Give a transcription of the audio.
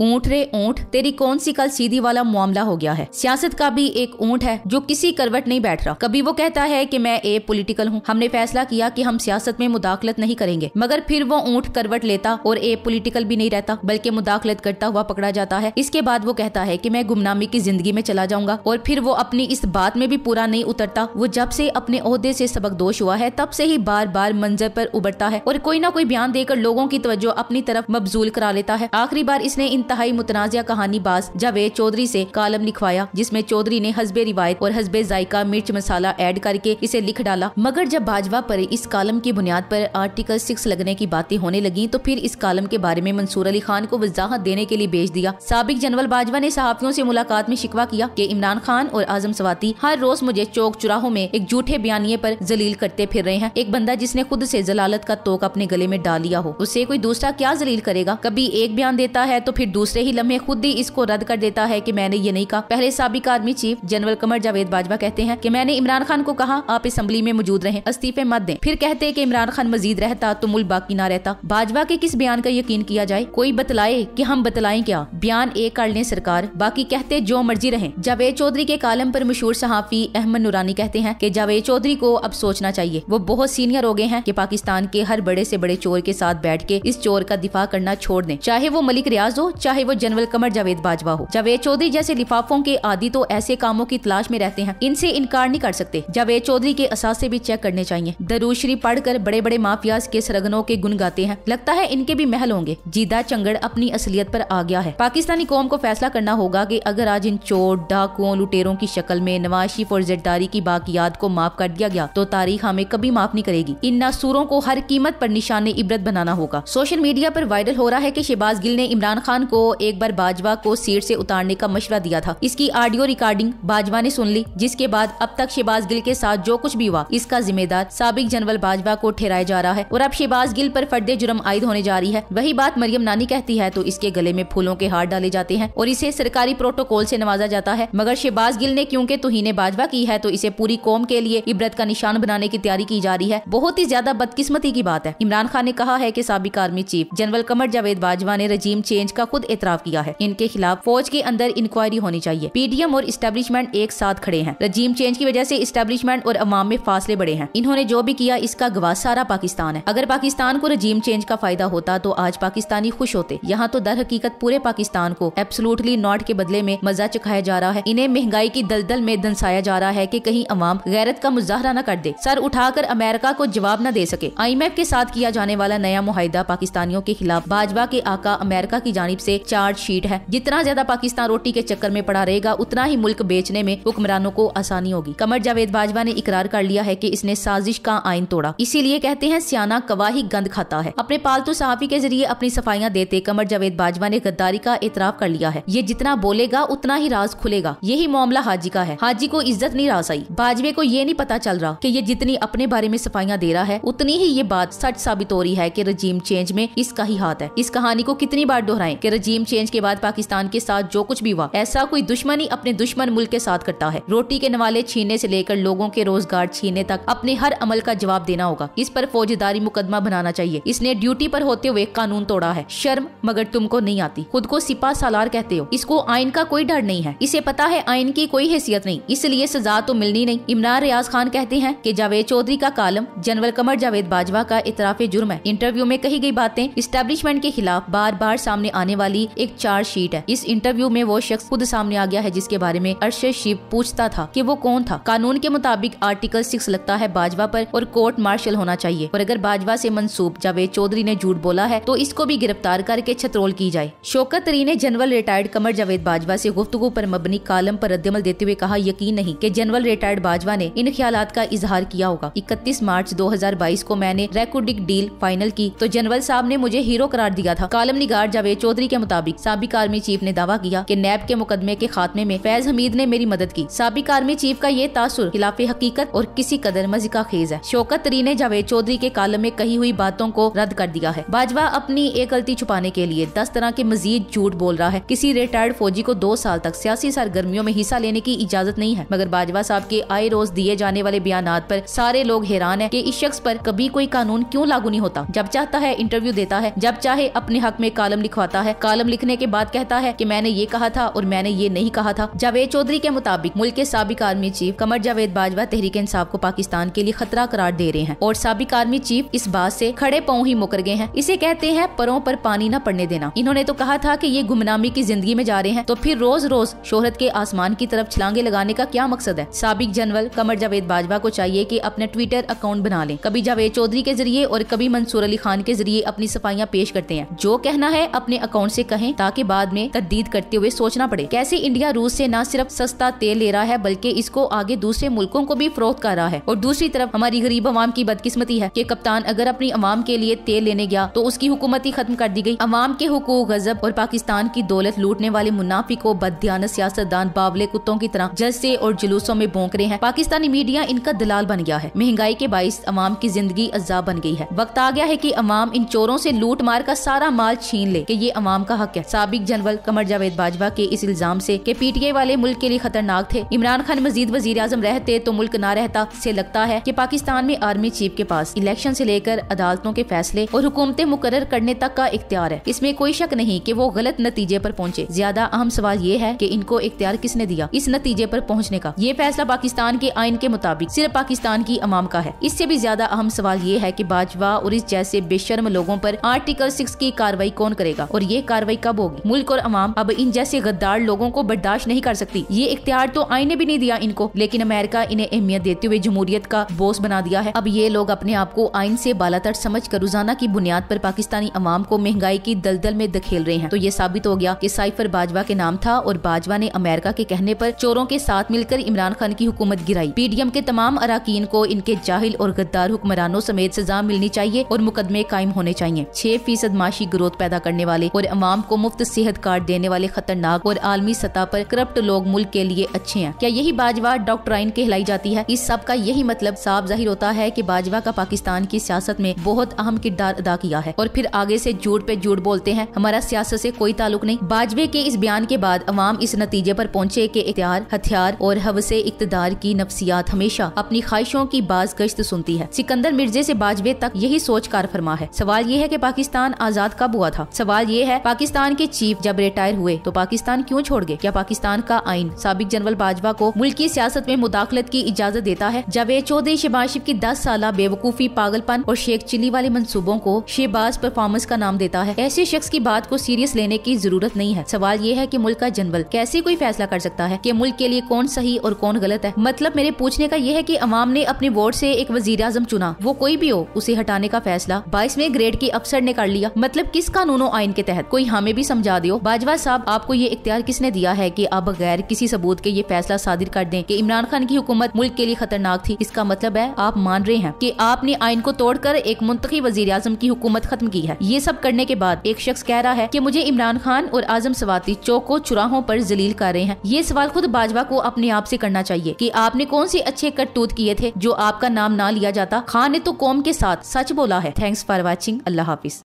ऊँट रे ऊँट तेरी कौन सी कल सीधी वाला मामला हो गया है सियासत का भी एक ऊँट है जो किसी करवट नहीं बैठ रहा कभी वो कहता है की मैं ए पोलिटिकल हूँ हमने फैसला किया की हम सियासत में मुदाखलत नहीं करेंगे मगर फिर वो ऊँट करवट लेता और ए पोलिटिकल भी नहीं रहता बल्कि मुदाखलत करता हुआ पकड़ा जाता है इसके बाद वो कहता है की मैं गुमनामी की जिंदगी में चला जाऊंगा और फिर वो अपनी इस बात में भी पूरा नहीं उतरता वो जब से अपने अहदे से दोष हुआ है तब से ही बार बार मंजर पर उबरता है और कोई ना कोई बयान देकर लोगों की तवज्जो अपनी तरफ मबजूल करा लेता है आखिरी बार इसने इन इंतहाई मुतनाज़ कहानी बाज जावेद चौधरी से कालम लिखवाया जिसमें चौधरी ने हजबे रिवायत और हसबे जायका मिर्च मसाला ऐड करके इसे लिख डाला मगर जब भाजपा पर इस कालम की बुनियाद पर आर्टिकल सिक्स लगने की बातें होने लगी तो फिर इस कालम के बारे में मंसूर अली खान को वजाहत देने के लिए भेज दिया सबक जनरल बाजवा ने सहाफियों ऐसी मुलाकात में शिकवा किया की कि इमरान खान और आजम सवाती हर रोज मुझे चौक चुराहों में एक झूठे बयानिए आरोप जलील करते फिर रहे हैं एक बंदा जिसने खुद ऐसी जलालत का तोक अपने गले में डाल लिया हो उसे कोई दूसरा क्या जलील करेगा कभी एक बयान देता है तो फिर दूसरे ही लम्हे खुद ही इसको रद्द कर देता है की मैंने ये नहीं कहा पहले सबक army chief general Qamar Javed Bajwa कहते हैं की मैंने इमरान खान को कहा आप असम्बली में मौजूद रहे इस्तीफे मत दें फिर कहते कि इमरान खान मजीद रहता तो मुल्क बाकी ना रहता बाजवा के किस बयान का यकीन किया जाए कोई बतलाए की हम बतलाए क्या बयान एक कर ले सरकार बाकी कहते जो मर्जी रहे जावेद चौधरी के कालम आरोप मशहूर सहाफी अहमद नूरानी कहते हैं की जावेद चौधरी को अब सोचना चाहिए वो बहुत सीनियर हो गए हैं की पाकिस्तान के हर बड़े ऐसी बड़े चोर के साथ बैठ के इस चोर का दिफा करना छोड़ दे चाहे वो मलिक रियाज हो चाहे वो जनरल कमर जावेद बाजवा हो जावेद चौधरी जैसे लिफाफों के आदि तो ऐसे कामों की तलाश में रहते हैं इनसे इनकार नहीं कर सकते जावेद चौधरी के असासे भी चेक करने चाहिए दरूशरी पढ़कर बड़े बड़े माफियाज के सरगनों के गुण गाते हैं लगता है इनके भी महल होंगे जीदा चंगड़ अपनी असलियत पर आ गया है पाकिस्तानी कौम को फैसला करना होगा की अगर आज इन चोर डाकुओं लुटेरों की शक्ल में नवाज शरीफ और जरदारी की बाकियात को माफ कर दिया गया तो तारीख हमें कभी माफ नहीं करेगी इन नासूरों को हर कीमत पर निशान इबरत बनाना होगा सोशल मीडिया पर वायरल हो रहा है कि शहबाज गिल ने इमरान खान को को एक बार बाजवा को सीट से उतारने का मशवरा दिया था इसकी ऑडियो रिकॉर्डिंग बाजवा ने सुन ली जिसके बाद अब तक शहबाज गिल के साथ जो कुछ भी हुआ इसका जिम्मेदार सबक जनरल बाजवा को ठहराया जा रहा है और अब शहबाज गिल पर फर्दे जुर्म आयद होने जा रही है वही बात मरियम नानी कहती है तो इसके गले में फूलों के हार डाले जाते हैं और इसे सरकारी प्रोटोकॉल ऐसी नवाजा जाता है मगर शहबाज गिल ने क्यूँकी तुहिने बाजवा की है तो इसे पूरी कौम के लिए इबरत का निशान बनाने की तैयारी की जा रही है बहुत ही ज्यादा बदकिस्मती की बात है इमरान खान ने कहा है की सबक army chief general Qamar Javed Bajwa ने रजीम चेंज का खुद एतराफ किया है इनके खिलाफ फौज के अंदर इंक्वायरी होनी चाहिए पीडीएम और स्टेब्लिशमेंट एक साथ खड़े हैं रजीम चेंज की वजह से स्टेब्लिशमेंट और अवाम में फासले बड़े हैं इन्होंने जो भी किया इसका गवाह सारा पाकिस्तान है अगर पाकिस्तान को रजीम चेंज का फायदा होता तो आज पाकिस्तानी खुश होते यहाँ तो दर हकीकत पूरे पाकिस्तान को एब्सोलूटली नॉट के बदले में मजा चखाया जा रहा है इन्हें महंगाई की दलदल में दंसाया जा रहा है की कहीं अवाम गैरत का मुजाहरा न कर दे सर उठाकर अमेरिका को जवाब न दे सके आई के साथ किया जाने वाला नया मुहिदा पाकिस्तानियों के खिलाफ भाजपा के आका अमेरिका की जानब से शीट है जितना ज्यादा पाकिस्तान रोटी के चक्कर में पड़ा रहेगा उतना ही मुल्क बेचने में हुक्मरानों को आसानी होगी कमर जावेद बाजवा ने इकरार कर लिया है की इसने साजिश का आयन तोड़ा इसीलिए कहते हैं सियाना कवाही गंद खाता है अपने पालतू सहाफी के जरिए अपनी सफाइयाँ देते कमर जावेद बाजवा ने गद्दारी का एतराफ कर लिया है ये जितना बोलेगा उतना ही राज खुलेगा यही मामला हाजी का है हाजी को इज्जत नहीं रास आई बाजवे को ये नहीं पता चल रहा की ये जितनी अपने बारे में सफाइयाँ दे रहा है उतनी ही ये बात सच साबित हो रही है की रजीम चेंज में इसका ही हाथ है इस कहानी को कितनी बार दोहराए कि रजीम चेंज के बाद पाकिस्तान के साथ जो कुछ भी हुआ ऐसा कोई दुश्मनी अपने दुश्मन मुल्क के साथ करता है रोटी के नवाले छीनने ऐसी लेकर लोगों के रोजगार छीने तक अपने हर अमल का जवाब देना होगा इस पर फौजदारी मुकदमा बनाना चाहिए इसने ड्यूटी पर होते हुए कानून तोड़ा है शर्म मगर तुमको नहीं आती खुद को सिपा सालार कहते हो इसको आइन का कोई डर नहीं है इसे पता है आइन की कोई हैसियत नहीं इसलिए सजा तो मिलनी नहीं इमरान रियाज खान कहते हैं की जावेद चौधरी का कालम जनरल कमर जावेद बाजवा का इतराफे जुर्म है इंटरव्यू में कही गयी बातें इस्टेब्लिशमेंट के खिलाफ बार बार सामने आने वाली वाली एक शीट है इस इंटरव्यू में वो शख्स खुद सामने आ गया है जिसके बारे में अर्शद शिव पूछता था कि वो कौन था कानून के मुताबिक आर्टिकल सिक्स लगता है बाजवा पर और कोर्ट मार्शल होना चाहिए और अगर बाजवा से मंसूब जावेद चौधरी ने झूठ बोला है तो इसको भी गिरफ्तार करके छतरोल की जाए शोकत तरी ने जनरल रिटायर्ड कमर जावेद बाजवा से गुफ्तु पर मबनी कालम पर रद्दमल देते हुए कहा यकीन नहीं कि जनरल रिटायर्ड बाजवा ने इन ख्याल का इजहार किया होगा इकतीस मार्च 2022 को मैंने रेकोडिक डील फाइनल की तो जनरल साहब ने मुझे हीरो करार दिया था कालम निगार जावेद चौधरी के मुताबिक सबक आर्मी चीफ ने दावा किया कि नैब के मुकदमे के खात्मे में फैज हमीद ने मेरी मदद की सबक आर्मी चीफ का ये तासुर खिलाफ हकीकत और किसी कदर मजी का खेज है शौकत तरी ने जावेद चौधरी के कालम में कही हुई बातों को रद्द कर दिया है बाजवा अपनी एक गलती छुपाने के लिए दस तरह के मजीद झूठ बोल रहा है किसी रिटायर्ड फौजी को दो साल तक सियासी सरगर्मियों में हिस्सा लेने की इजाजत नहीं है मगर बाजवा साहब के आए रोज दिए जाने वाले बयान पर सारे लोग हैरान है की इस शख्स आरोप कभी कोई कानून क्यूँ लागू नहीं होता जब चाहता है इंटरव्यू देता है जब चाहे अपने हक में कालम लिखवाता है कालम लिखने के बाद कहता है की मैंने ये कहा था और मैंने ये नहीं कहा था जावेद चौधरी के मुताबिक मुल्क के सबक आर्मी चीफ कमर जावेद बाजवा तहरीक इंसाफ पंजाब को पाकिस्तान के लिए खतरा करार दे रहे हैं और सबक आर्मी चीफ इस बात से खड़े पाँव ही मुकर गए हैं इसे कहते हैं परों पर पानी न पड़ने देना इन्होंने तो कहा था कि ये गुमनामी की जिंदगी में जा रहे हैं तो फिर रोज रोज शोहरत के आसमान की तरफ छलांगे लगाने का क्या मकसद है सबक जनरल कमर जावेद बाजवा को चाहिए की अपने ट्विटर अकाउंट बना ले कभी जावेद चौधरी के जरिए और कभी मंसूर अली खान के जरिए अपनी सफाइयाँ पेश करते हैं जो कहना है अपने अकाउंट ऐसी कहें ताकि बाद में तद्दीद करते हुए सोचना पड़े कैसे इंडिया रूस ऐसी न सिर्फ सस्ता तेल ले रहा है बल्कि इसको आगे दूसरे मुल्कों को भी फरोख्त कर रहा है और दूसरी तरफ हमारी गरीब आवाम की बदकिस्मती है की कप्तान अगर अपनी आवाम के लिए तेल लेने गया तो उसकी हुकूमत ही खत्म कर दी गई अवाम के हकूक गजब और पाकिस्तान की दौलत लूटने वाले मुनाफी को बदयान सियासतदान बावले कुत्तों की तरह जलसे और जुलूसों में भोंक रहे हैं पाकिस्तानी मीडिया इनका दलाल बन गया है महंगाई के बायस अवाम की जिंदगी अज्जा बन गई है वक्त आ गया है की अवाम इन चोरों ऐसी लूट मार का सारा माल छीन ले की ये अवाम का हक है सबक जनरल कमर जावेद बाजवा के इस इल्जाम ऐसी के पी टी आई वाले मुल्क के लिए खतरनाक थे इमरान खान मजीद वजी अजम रहते तो मुल्क न रहता से लगता है कि पाकिस्तान में आर्मी चीफ के पास इलेक्शन से लेकर अदालतों के फैसले और हुकूमतें मुकर करने तक का इख्तियार है इसमें कोई शक नहीं कि वो गलत नतीजे पर पहुंचे ज्यादा अहम सवाल ये है कि इनको इख्तियार किसने दिया इस नतीजे पर पहुंचने का ये फैसला पाकिस्तान के आइन के मुताबिक सिर्फ पाकिस्तान की अमाम का है इससे भी ज्यादा अहम सवाल ये है की बाजवा और इस जैसे बेशर्म लोगों आरोप आर्टिकल सिक्स की कार्रवाई कौन करेगा और ये कार्रवाई कब होगी मुल्क और अवाम अब इन जैसे गद्दार लोगों को बर्दाश्त नहीं कर सकती ये इख्तियार तो आईने भी नहीं दिया इनको लेकिन अमेरिका इन्हें अहमियत देती करते हुए जमहूरियत का बोस बना दिया है अब ये लोग अपने आप को आइन से बालातर समझ कर रोजाना की बुनियाद पर पाकिस्तानी अवाम को महंगाई की दलदल में दखेल रहे हैं तो ये साबित हो गया कि साइफर बाजवा के नाम था और बाजवा ने अमेरिका के कहने पर चोरों के साथ मिलकर इमरान खान की हुकूमत गिराई पीडीएम के तमाम अरकान को इनके जाहिल और गद्दार हुक्मरानों समेत सजा मिलनी चाहिए और मुकदमे कायम होने चाहिए छह फीसद माशी ग्रोथ पैदा करने वाले और अवाम को मुफ्त सेहत कार्ड देने वाले खतरनाक और आलमी सतह पर करप्ट लोग मुल्क के लिए अच्छे हैं क्या यही बाजवा डॉक्टर आइन कहलाई जाती है इस किताब का यही मतलब साफ जाहिर होता है कि बाजवा का पाकिस्तान की सियासत में बहुत अहम किरदार अदा किया है और फिर आगे से झूठ पे झूठ बोलते हैं हमारा सियासत से कोई ताल्लुक नहीं बाजवे के इस बयान के बाद अवाम इस नतीजे पर पहुंचे कि इख्तियार हथियार और हवसे इकतदार की नफसियात हमेशा अपनी ख्वाहिशों की बाज गश्त सुनती है सिकंदर मिर्जे ऐसी बाजवे तक यही सोच कार फरमा है सवाल ये है की पाकिस्तान आजाद कब हुआ था सवाल ये है पाकिस्तान के चीफ जब रिटायर हुए तो पाकिस्तान क्यूँ छोड़ गए क्या पाकिस्तान का आइन सबक जनरल बाजवा को मुल्क की सियासत में मुदाखलत की इजाजत देता मिला है जावेद चौधरी शहबाज शिफ की दस साल बेवकूफ़ी पागलपन और शेख चिली वाले मनसूबों को शहबाज परफॉर्मेंस का नाम देता है ऐसे शख्स की बात को सीरियस लेने की जरूरत नहीं है सवाल ये है की मुल्क का जनबल कैसे कोई फैसला कर सकता है की मुल्क के लिए कौन सही और कौन गलत है मतलब मेरे पूछने का यह है की अवाम ने अपने वोट ऐसी एक वजीर आजम चुना वो कोई भी हो उसे हटाने का फैसला बाईसवें ग्रेड के अफसर ने कर लिया मतलब किस कानून आइन के तहत कोई हमें भी समझा दियो बाजवा साहब आपको ये इख्तियार किसने दिया है की आप बगैर किसी सबूत के ये फैसला सादिर कर दें कि इमरान खान की हुकूमत मुल्क के लिए खतरनाक खतरनाक थी इसका मतलब है आप मान रहे हैं की आपने आइन को तोड़कर एक मुंतकी वजीर आजम की हुकूमत खत्म की है ये सब करने के बाद एक शख्स कह रहा है की मुझे इमरान खान और आजम सवाती चौक को चुराहों आरोप जलील कर रहे हैं ये सवाल खुद बाजवा को अपने आप ऐसी करना चाहिए की आपने कौन से अच्छे करतूत किए थे जो आपका नाम ना लिया जाता खान ने तो कौम के साथ सच बोला है थैंक्स फॉर वॉचिंग अल्लाह हाफिज